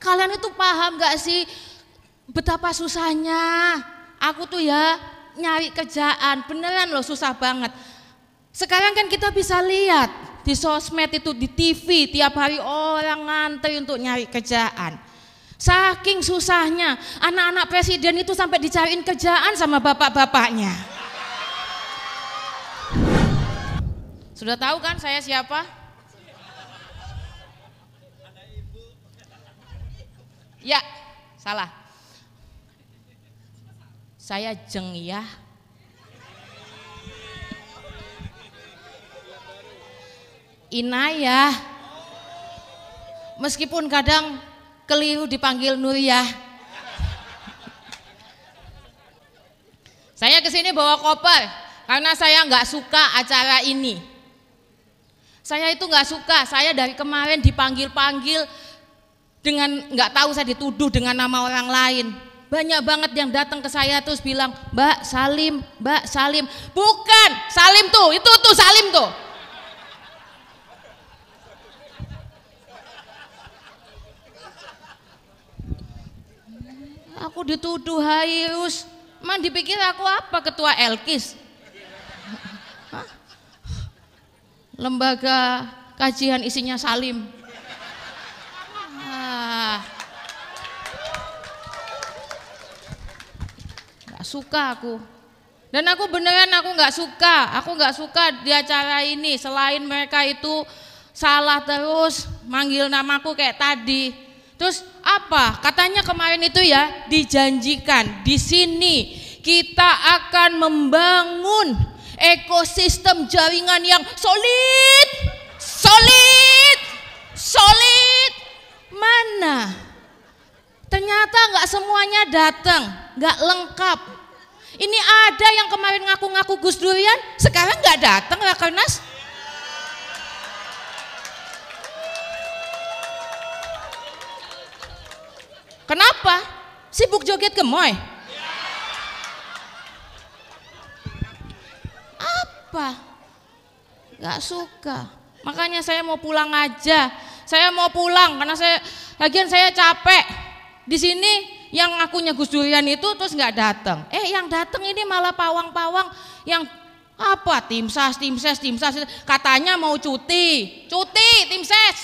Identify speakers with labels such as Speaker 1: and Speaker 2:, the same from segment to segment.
Speaker 1: Kalian itu paham gak sih betapa susahnya? Aku tuh ya nyari kerjaan, beneran loh susah banget. Sekarang kan kita bisa lihat di sosmed itu, di TV, tiap hari orang ngantri untuk nyari kerjaan. Saking susahnya, anak-anak presiden itu sampai dicariin kerjaan sama bapak-bapaknya. Sudah tahu kan saya siapa? Ya, salah. Saya jeng ya. Inayah. Meskipun kadang keliru dipanggil Nuriyah. Saya ke sini bawa koper karena saya nggak suka acara ini. Saya itu nggak suka, saya dari kemarin dipanggil-panggil, dengan nggak tahu saya dituduh dengan nama orang lain. Banyak banget yang datang ke saya terus bilang, Mbak Salim, Mbak Salim. Bukan, Salim tuh, itu tuh Salim tuh. Aku dituduh Hairus. Man dipikir aku apa ketua Elkis? Lembaga kajian isinya Salim. nggak suka aku. Dan aku beneran aku nggak suka, aku nggak suka di acara ini. Selain mereka itu salah terus manggil namaku kayak tadi. Terus apa? Katanya kemarin itu ya dijanjikan di sini kita akan membangun ekosistem jaringan yang solid, solid. semuanya datang, nggak lengkap. Ini ada yang kemarin ngaku-ngaku Gus Durian, sekarang nggak datang Rakernas. Kenapa? Sibuk joget gemoy. Apa? Gak suka. Makanya saya mau pulang aja. Saya mau pulang karena saya lagian saya capek. Di sini yang ngakunya Gus Durian itu terus nggak datang. Eh yang datang ini malah pawang-pawang yang apa tim ses, tim ses, tim ses. Katanya mau cuti, cuti tim ses.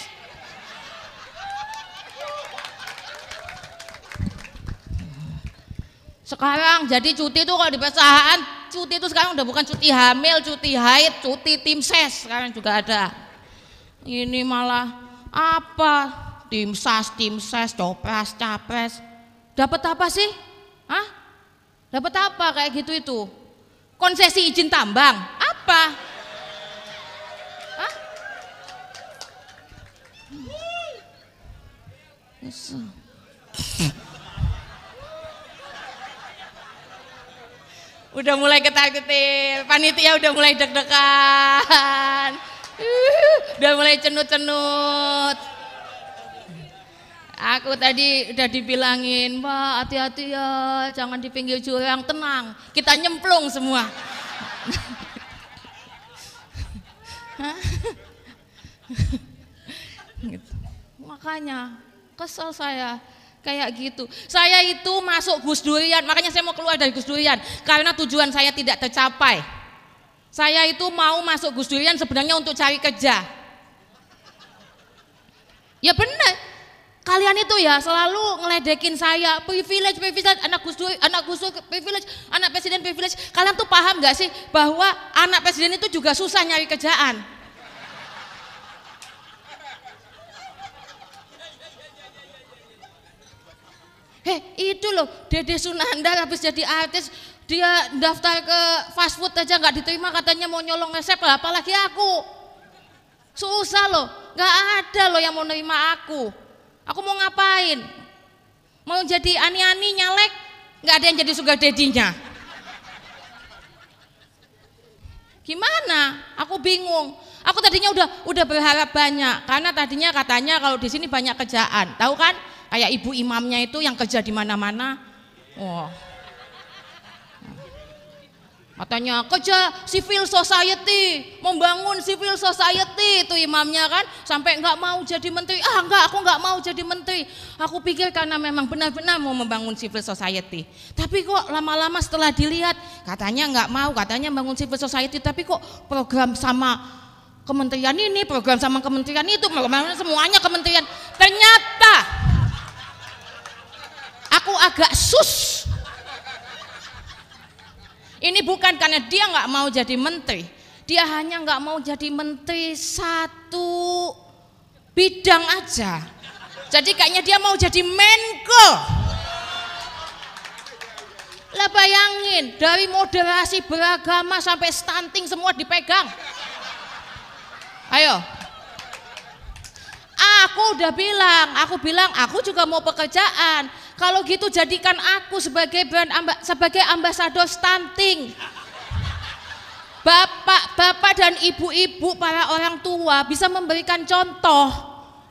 Speaker 1: Sekarang jadi cuti itu kalau di perusahaan cuti itu sekarang udah bukan cuti hamil, cuti haid, cuti tim ses sekarang juga ada. Ini malah apa tim sas, tim ses, copres, capres. Dapat apa sih? Hah? Dapat apa kayak gitu itu? Konsesi izin tambang? Apa? Hah? Yes. udah mulai ketar-ketir, panitia udah mulai deg-degan, uhuh. udah mulai cenut-cenut. Aku tadi udah dibilangin, wah hati-hati ya, jangan di pinggir jurang, tenang, kita nyemplung semua. Gitu. Makanya kesel saya kayak gitu. Saya itu masuk Gus Durian, makanya saya mau keluar dari Gus Durian karena tujuan saya tidak tercapai. Saya itu mau masuk Gus Durian sebenarnya untuk cari kerja. Ya benar, Kalian itu ya selalu ngeledekin saya, privilege, privilege, anak Gus anak Gus Dur, privilege, anak presiden privilege. Kalian tuh paham gak sih bahwa anak presiden itu juga susah nyari kerjaan? Heh, itu loh, Dede sunanda habis jadi artis, dia daftar ke fast food aja nggak diterima katanya mau nyolong resep apalagi aku. Susah loh, nggak ada loh yang mau nerima aku. Aku mau ngapain? Mau jadi ani-ani nyalek? Nggak ada yang jadi sugar dedinya. Gimana? Aku bingung. Aku tadinya udah udah berharap banyak karena tadinya katanya kalau di sini banyak kerjaan. Tahu kan? Kayak ibu imamnya itu yang kerja di mana-mana. Oh. Katanya kerja civil society, membangun civil society itu imamnya kan, sampai nggak mau jadi menteri. Ah nggak, aku nggak mau jadi menteri. Aku pikir karena memang benar-benar mau membangun civil society. Tapi kok lama-lama setelah dilihat, katanya nggak mau, katanya bangun civil society, tapi kok program sama kementerian ini, program sama kementerian itu, memang semuanya kementerian. Ternyata aku agak sus ini bukan karena dia nggak mau jadi menteri, dia hanya nggak mau jadi menteri satu bidang aja. Jadi kayaknya dia mau jadi Menko. Lah bayangin, dari moderasi beragama sampai stunting semua dipegang. Ayo. Aku udah bilang, aku bilang aku juga mau pekerjaan kalau gitu jadikan aku sebagai amba, sebagai ambasador stunting. Bapak-bapak dan ibu-ibu para orang tua bisa memberikan contoh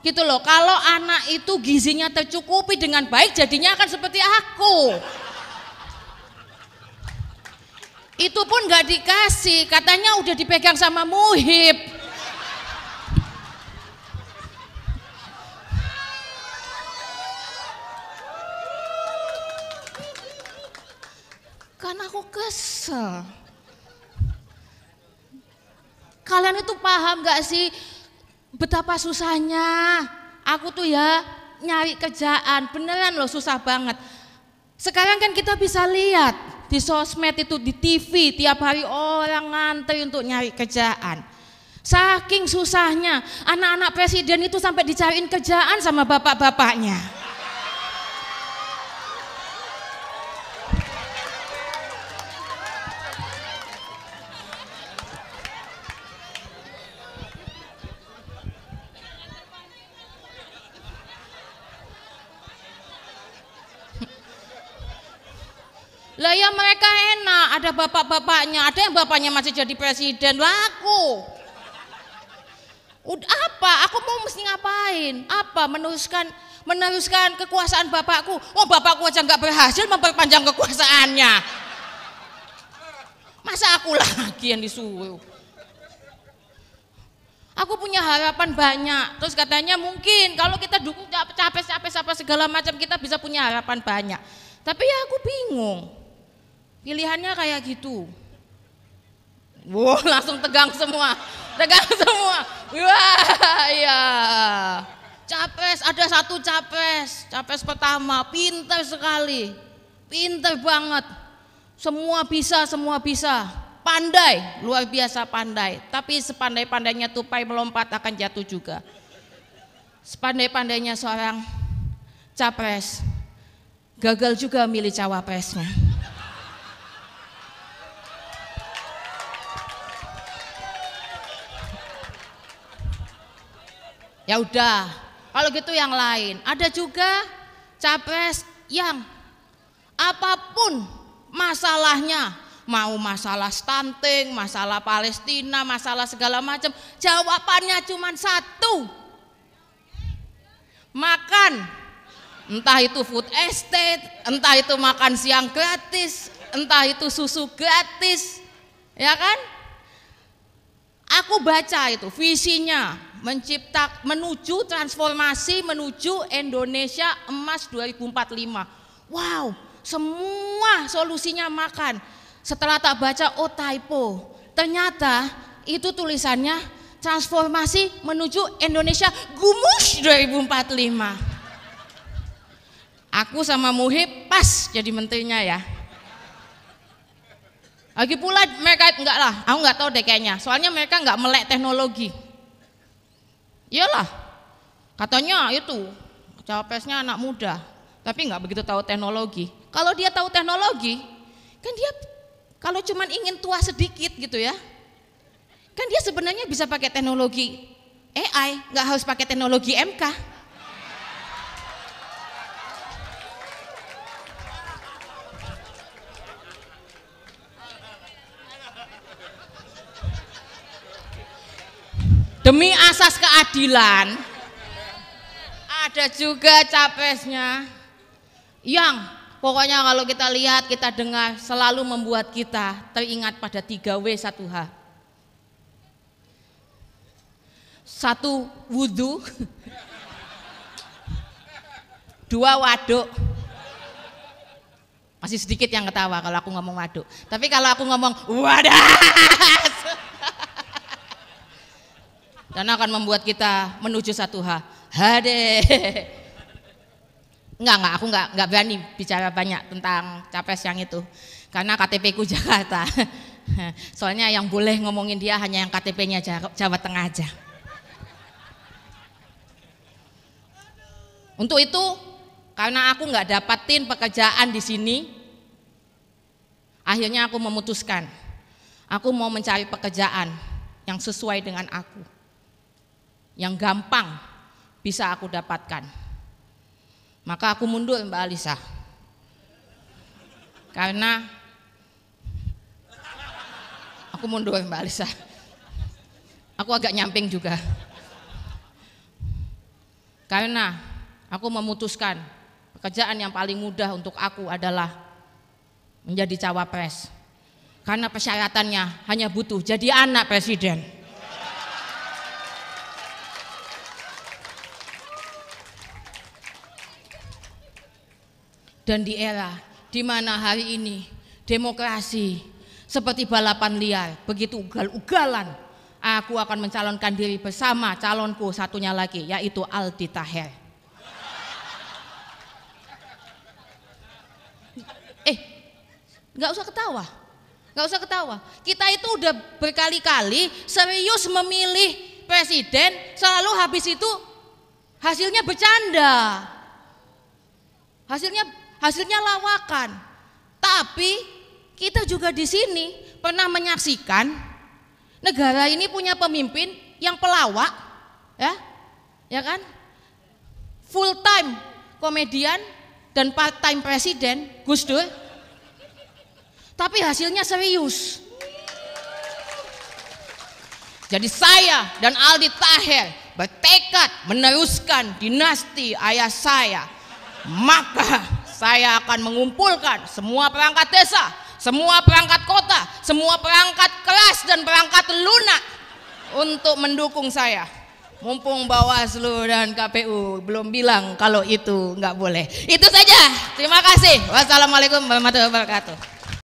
Speaker 1: gitu loh. Kalau anak itu gizinya tercukupi dengan baik, jadinya akan seperti aku. Itu pun nggak dikasih, katanya udah dipegang sama muhib. Kan aku kesel. Kalian itu paham gak sih betapa susahnya aku tuh ya nyari kerjaan beneran loh susah banget sekarang kan kita bisa lihat di sosmed itu di TV tiap hari orang ngantri untuk nyari kerjaan saking susahnya anak-anak presiden itu sampai dicariin kerjaan sama bapak-bapaknya mereka enak, ada bapak-bapaknya, ada yang bapaknya masih jadi presiden. laku. Udah apa? Aku mau mesti ngapain? Apa? Meneruskan meneruskan kekuasaan bapakku. Oh, bapakku aja nggak berhasil memperpanjang kekuasaannya. Masa aku lagi yang disuruh? Aku punya harapan banyak. Terus katanya mungkin kalau kita dukung capek-capek apa segala macam kita bisa punya harapan banyak. Tapi ya aku bingung. Pilihannya kayak gitu. Wow, langsung tegang semua. Tegang semua. Wah, iya. Capres, ada satu capres. Capres pertama, pintar sekali. Pintar banget. Semua bisa, semua bisa. Pandai, luar biasa pandai. Tapi sepandai-pandainya tupai melompat akan jatuh juga. Sepandai-pandainya seorang capres. Gagal juga milih cawapresnya. Ya udah, kalau gitu yang lain. Ada juga capres yang apapun masalahnya, mau masalah stunting, masalah Palestina, masalah segala macam, jawabannya cuma satu. Makan. Entah itu food estate, entah itu makan siang gratis, entah itu susu gratis. Ya kan? Aku baca itu visinya, mencipta menuju transformasi menuju Indonesia emas 2045. Wow, semua solusinya makan. Setelah tak baca oh typo, ternyata itu tulisannya transformasi menuju Indonesia gumus 2045. Aku sama Muhib pas jadi menterinya ya. Lagi pula mereka enggak lah, aku enggak tahu deh kayaknya. Soalnya mereka enggak melek teknologi. Iyalah, katanya itu capresnya anak muda, tapi nggak begitu tahu teknologi. Kalau dia tahu teknologi, kan dia kalau cuma ingin tua sedikit gitu ya, kan dia sebenarnya bisa pakai teknologi AI, nggak harus pakai teknologi MK. demi asas keadilan ada juga capesnya yang pokoknya kalau kita lihat kita dengar selalu membuat kita teringat pada 3W 1H satu wudhu dua waduk masih sedikit yang ketawa kalau aku ngomong waduk tapi kalau aku ngomong wadah karena akan membuat kita menuju satu hal. Hade. Enggak, enggak, aku enggak, enggak berani bicara banyak tentang capres yang itu. Karena KTP ku Jakarta. Soalnya yang boleh ngomongin dia hanya yang KTP-nya Jawa Tengah aja. Untuk itu, karena aku enggak dapatin pekerjaan di sini, akhirnya aku memutuskan, aku mau mencari pekerjaan yang sesuai dengan aku yang gampang bisa aku dapatkan. Maka aku mundur Mbak Alisa. Karena aku mundur Mbak Alisa. Aku agak nyamping juga. Karena aku memutuskan pekerjaan yang paling mudah untuk aku adalah menjadi cawapres. Karena persyaratannya hanya butuh jadi anak presiden. dan di era di mana hari ini demokrasi seperti balapan liar, begitu ugal-ugalan, aku akan mencalonkan diri bersama calonku satunya lagi, yaitu Aldi Taher. Eh, nggak usah ketawa, nggak usah ketawa. Kita itu udah berkali-kali serius memilih presiden, selalu habis itu hasilnya bercanda. Hasilnya hasilnya lawakan. Tapi kita juga di sini pernah menyaksikan negara ini punya pemimpin yang pelawak, ya, ya kan? Full time komedian dan part time presiden Gus Dur. Tapi hasilnya serius. Jadi saya dan Aldi Taher bertekad meneruskan dinasti ayah saya. Maka saya akan mengumpulkan semua perangkat desa, semua perangkat kota, semua perangkat kelas dan perangkat lunak untuk mendukung saya. Mumpung Bawaslu dan KPU belum bilang kalau itu nggak boleh. Itu saja. Terima kasih. Wassalamualaikum warahmatullahi wabarakatuh.